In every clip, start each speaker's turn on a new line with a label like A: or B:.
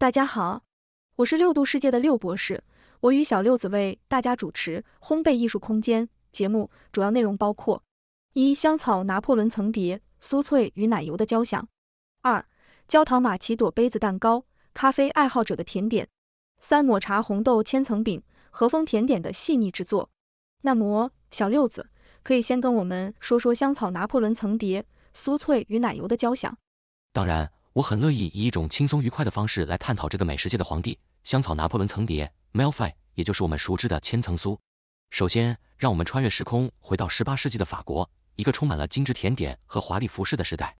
A: 大家好，我是六度世界的六博士，我与小六子为大家主持烘焙艺术空间节目，主要内容包括：一、香草拿破仑层叠，酥脆与奶油的交响；二、焦糖玛奇朵杯子蛋糕，咖啡爱好者的甜点；三、抹茶红豆千层饼，和风甜点的细腻制作。那么，小六子可以先跟我们说说香草拿破仑层叠，酥脆与奶油的交响。
B: 当然。我很乐意以一种轻松愉快的方式来探讨这个美食界的皇帝——香草拿破仑层叠 m e l f i 也就是我们熟知的千层酥。首先，让我们穿越时空，回到十八世纪的法国，一个充满了精致甜点和华丽服饰的时代。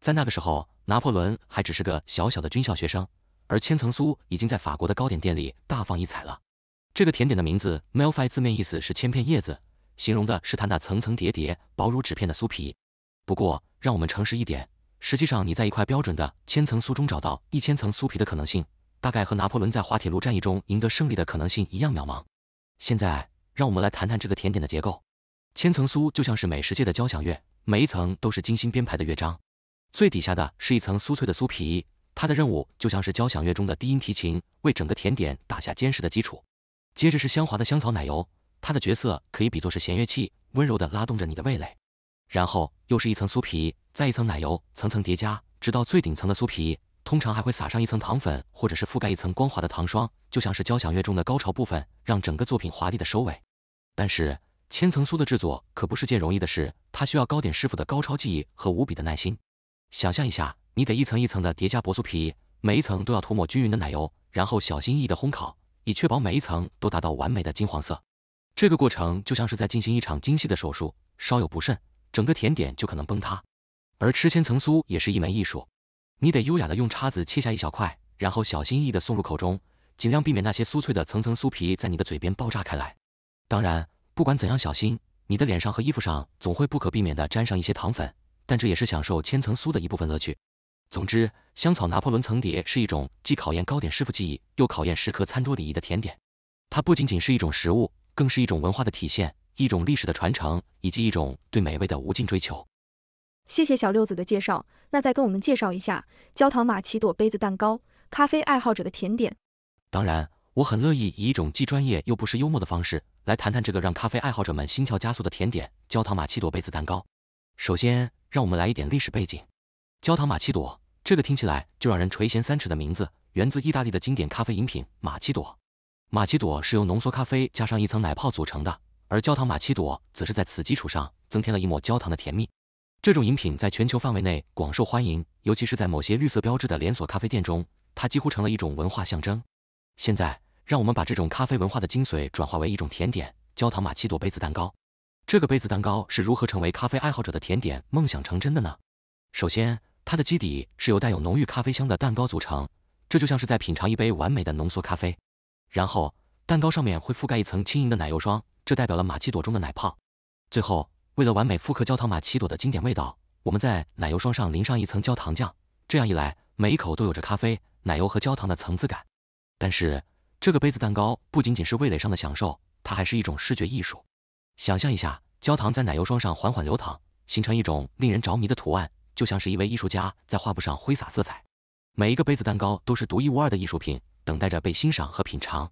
B: 在那个时候，拿破仑还只是个小小的军校学生，而千层酥已经在法国的糕点店里大放异彩了。这个甜点的名字 m e l f i 字面意思是“千片叶子”，形容的是它那层层叠叠、薄如纸片的酥皮。不过，让我们诚实一点。实际上，你在一块标准的千层酥中找到一千层酥皮的可能性，大概和拿破仑在滑铁卢战役中赢得胜利的可能性一样渺茫。现在，让我们来谈谈这个甜点的结构。千层酥就像是美食界的交响乐，每一层都是精心编排的乐章。最底下的是一层酥脆的酥皮，它的任务就像是交响乐中的低音提琴，为整个甜点打下坚实的基础。接着是香滑的香草奶油，它的角色可以比作是弦乐器，温柔地拉动着你的味蕾。然后又是一层酥皮，再一层奶油，层层叠加，直到最顶层的酥皮。通常还会撒上一层糖粉，或者是覆盖一层光滑的糖霜，就像是交响乐中的高潮部分，让整个作品华丽的收尾。但是千层酥的制作可不是件容易的事，它需要糕点师傅的高超技艺和无比的耐心。想象一下，你得一层一层的叠加薄酥皮，每一层都要涂抹均匀的奶油，然后小心翼翼的烘烤，以确保每一层都达到完美的金黄色。这个过程就像是在进行一场精细的手术，稍有不慎。整个甜点就可能崩塌，而吃千层酥也是一门艺术，你得优雅的用叉子切下一小块，然后小心翼翼的送入口中，尽量避免那些酥脆的层层酥皮在你的嘴边爆炸开来。当然，不管怎样小心，你的脸上和衣服上总会不可避免的沾上一些糖粉，但这也是享受千层酥的一部分乐趣。总之，香草拿破仑层叠是一种既考验糕点师傅技艺，又考验食客餐桌礼仪的甜点，它不仅仅是一种食物，更是一种文化的体现。一种历史的传承，以及一种对美味的无尽追求。谢
A: 谢小六子的介绍，那再跟我们介绍一下焦糖玛奇朵杯子蛋糕，咖啡爱好者的甜点。
B: 当然，我很乐意以一种既专业又不失幽默的方式，来谈谈这个让咖啡爱好者们心跳加速的甜点——焦糖玛奇朵杯子蛋糕。首先，让我们来一点历史背景。焦糖玛奇朵，这个听起来就让人垂涎三尺的名字，源自意大利的经典咖啡饮品玛奇朵。玛奇朵是由浓缩咖啡加上一层奶泡组成的。而焦糖玛奇朵则是在此基础上增添了一抹焦糖的甜蜜。这种饮品在全球范围内广受欢迎，尤其是在某些绿色标志的连锁咖啡店中，它几乎成了一种文化象征。现在，让我们把这种咖啡文化的精髓转化为一种甜点——焦糖玛奇朵杯子蛋糕。这个杯子蛋糕是如何成为咖啡爱好者的甜点梦想成真的呢？首先，它的基底是由带有浓郁咖啡香的蛋糕组成，这就像是在品尝一杯完美的浓缩咖啡。然后，蛋糕上面会覆盖一层轻盈的奶油霜。这代表了马奇朵中的奶泡。最后，为了完美复刻焦糖玛奇朵的经典味道，我们在奶油霜上淋上一层焦糖酱。这样一来，每一口都有着咖啡、奶油和焦糖的层次感。但是，这个杯子蛋糕不仅仅是味蕾上的享受，它还是一种视觉艺术。想象一下，焦糖在奶油霜上缓缓流淌，形成一种令人着迷的图案，就像是一位艺术家在画布上挥洒色彩。每一个杯子蛋糕都是独一无二的艺术品，等待着被欣赏和品尝。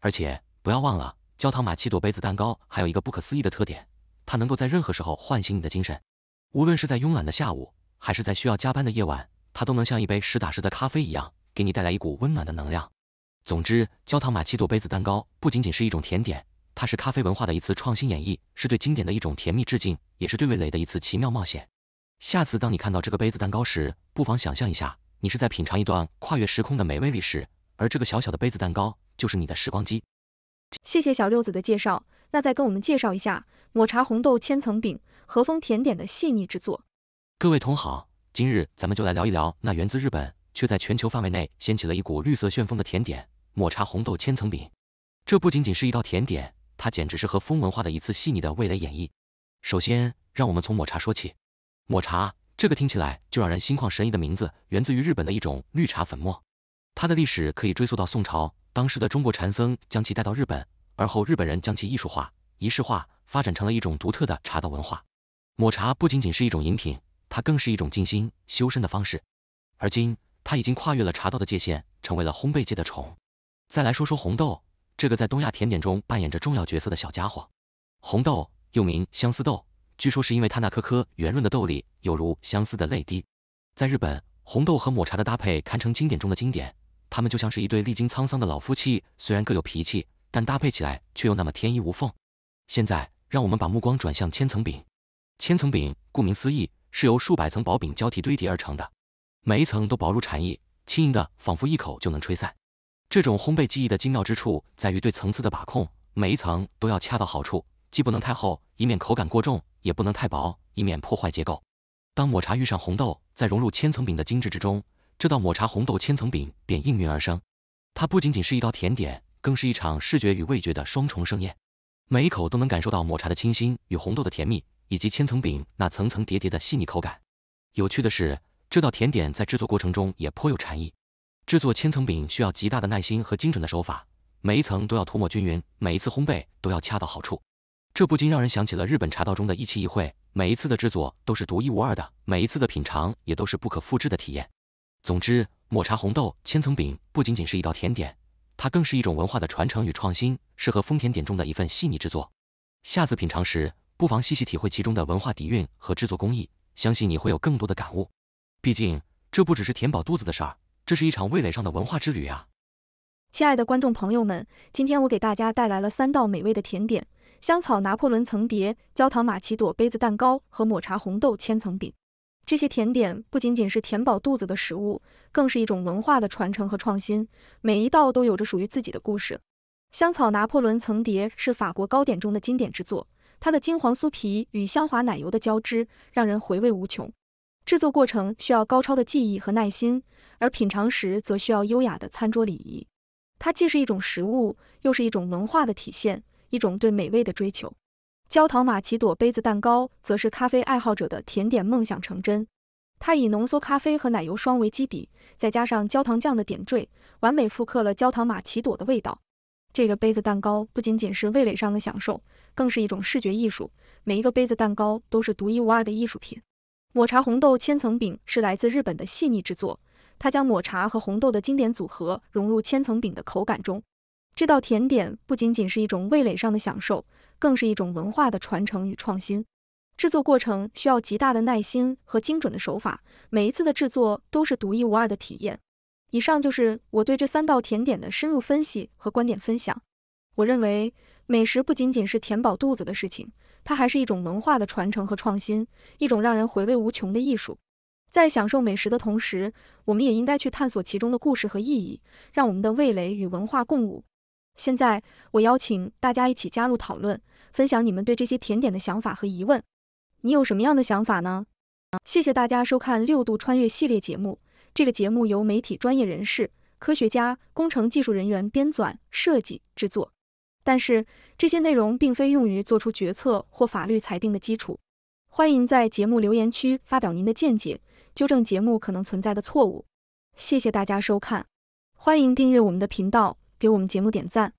B: 而且，不要忘了。焦糖玛奇朵杯子蛋糕还有一个不可思议的特点，它能够在任何时候唤醒你的精神。无论是在慵懒的下午，还是在需要加班的夜晚，它都能像一杯实打实的咖啡一样，给你带来一股温暖的能量。总之，焦糖玛奇朵杯子蛋糕不仅仅是一种甜点，它是咖啡文化的一次创新演绎，是对经典的一种甜蜜致敬，也是对味蕾的一次奇妙冒险。下次当你看到这个杯子蛋糕时，不妨想象一下，你是在品尝一段跨越时空的美味历史，而这个小小的杯子蛋糕就是你的时光机。
A: 谢谢小六子的介绍，那再跟我们介绍一下抹茶红豆千层饼和风甜点的细腻制作。
B: 各位同好，今日咱们就来聊一聊那源自日本却在全球范围内掀起了一股绿色旋风的甜点抹茶红豆千层饼。这不仅仅是一道甜点，它简直是和风文化的一次细腻的味蕾演绎。首先，让我们从抹茶说起。抹茶，这个听起来就让人心旷神怡的名字，源自于日本的一种绿茶粉末，它的历史可以追溯到宋朝。当时的中国禅僧将其带到日本，而后日本人将其艺术化、仪式化，发展成了一种独特的茶道文化。抹茶不仅仅是一种饮品，它更是一种静心修身的方式。而今，它已经跨越了茶道的界限，成为了烘焙界的宠。再来说说红豆，这个在东亚甜点中扮演着重要角色的小家伙。红豆又名相思豆，据说是因为它那颗颗圆润的豆粒，犹如相思的泪滴。在日本，红豆和抹茶的搭配堪称经典中的经典。他们就像是一对历经沧桑的老夫妻，虽然各有脾气，但搭配起来却又那么天衣无缝。现在，让我们把目光转向千层饼。千层饼顾名思义，是由数百层薄饼交替堆叠而成的，每一层都薄如蝉翼，轻盈的仿佛一口就能吹散。这种烘焙技艺的精妙之处在于对层次的把控，每一层都要恰到好处，既不能太厚，以免口感过重，也不能太薄，以免破坏结构。当抹茶遇上红豆，在融入千层饼的精致之中。这道抹茶红豆千层饼便应运而生，它不仅仅是一道甜点，更是一场视觉与味觉的双重盛宴。每一口都能感受到抹茶的清新与红豆的甜蜜，以及千层饼那层层叠叠的细腻口感。有趣的是，这道甜点在制作过程中也颇有禅意。制作千层饼需要极大的耐心和精准的手法，每一层都要涂抹均匀，每一次烘焙都要恰到好处。这不禁让人想起了日本茶道中的一期一会，每一次的制作都是独一无二的，每一次的品尝也都是不可复制的体验。总之，抹茶红豆千层饼不仅仅是一道甜点，它更是一种文化的传承与创新，是和风甜点中的一份细腻之作。下次品尝时，不妨细细体会其中的文化底蕴和制作工艺，相信你会有更多的感悟。毕竟，这不只是填饱肚子的事儿，这是一场味蕾上的文化之旅啊！
A: 亲爱的观众朋友们，今天我给大家带来了三道美味的甜点：香草拿破仑层叠、焦糖玛奇朵杯子蛋糕和抹茶红豆千层饼。这些甜点不仅仅是填饱肚子的食物，更是一种文化的传承和创新。每一道都有着属于自己的故事。香草拿破仑层叠是法国糕点中的经典之作，它的金黄酥皮与香滑奶油的交织，让人回味无穷。制作过程需要高超的技艺和耐心，而品尝时则需要优雅的餐桌礼仪。它既是一种食物，又是一种文化的体现，一种对美味的追求。焦糖玛奇朵杯子蛋糕则是咖啡爱好者的甜点梦想成真。它以浓缩咖啡和奶油霜为基底，再加上焦糖酱的点缀，完美复刻了焦糖玛奇朵的味道。这个杯子蛋糕不仅仅是味蕾上的享受，更是一种视觉艺术。每一个杯子蛋糕都是独一无二的艺术品。抹茶红豆千层饼是来自日本的细腻之作，它将抹茶和红豆的经典组合融入千层饼的口感中。这道甜点不仅仅是一种味蕾上的享受，更是一种文化的传承与创新。制作过程需要极大的耐心和精准的手法，每一次的制作都是独一无二的体验。以上就是我对这三道甜点的深入分析和观点分享。我认为，美食不仅仅是填饱肚子的事情，它还是一种文化的传承和创新，一种让人回味无穷的艺术。在享受美食的同时，我们也应该去探索其中的故事和意义，让我们的味蕾与文化共舞。现在，我邀请大家一起加入讨论，分享你们对这些甜点的想法和疑问。你有什么样的想法呢？谢谢大家收看六度穿越系列节目。这个节目由媒体专业人士、科学家、工程技术人员编纂、设计、制作。但是这些内容并非用于做出决策或法律裁定的基础。欢迎在节目留言区发表您的见解，纠正节目可能存在的错误。谢谢大家收看，欢迎订阅我们的频道。给我们节目点赞。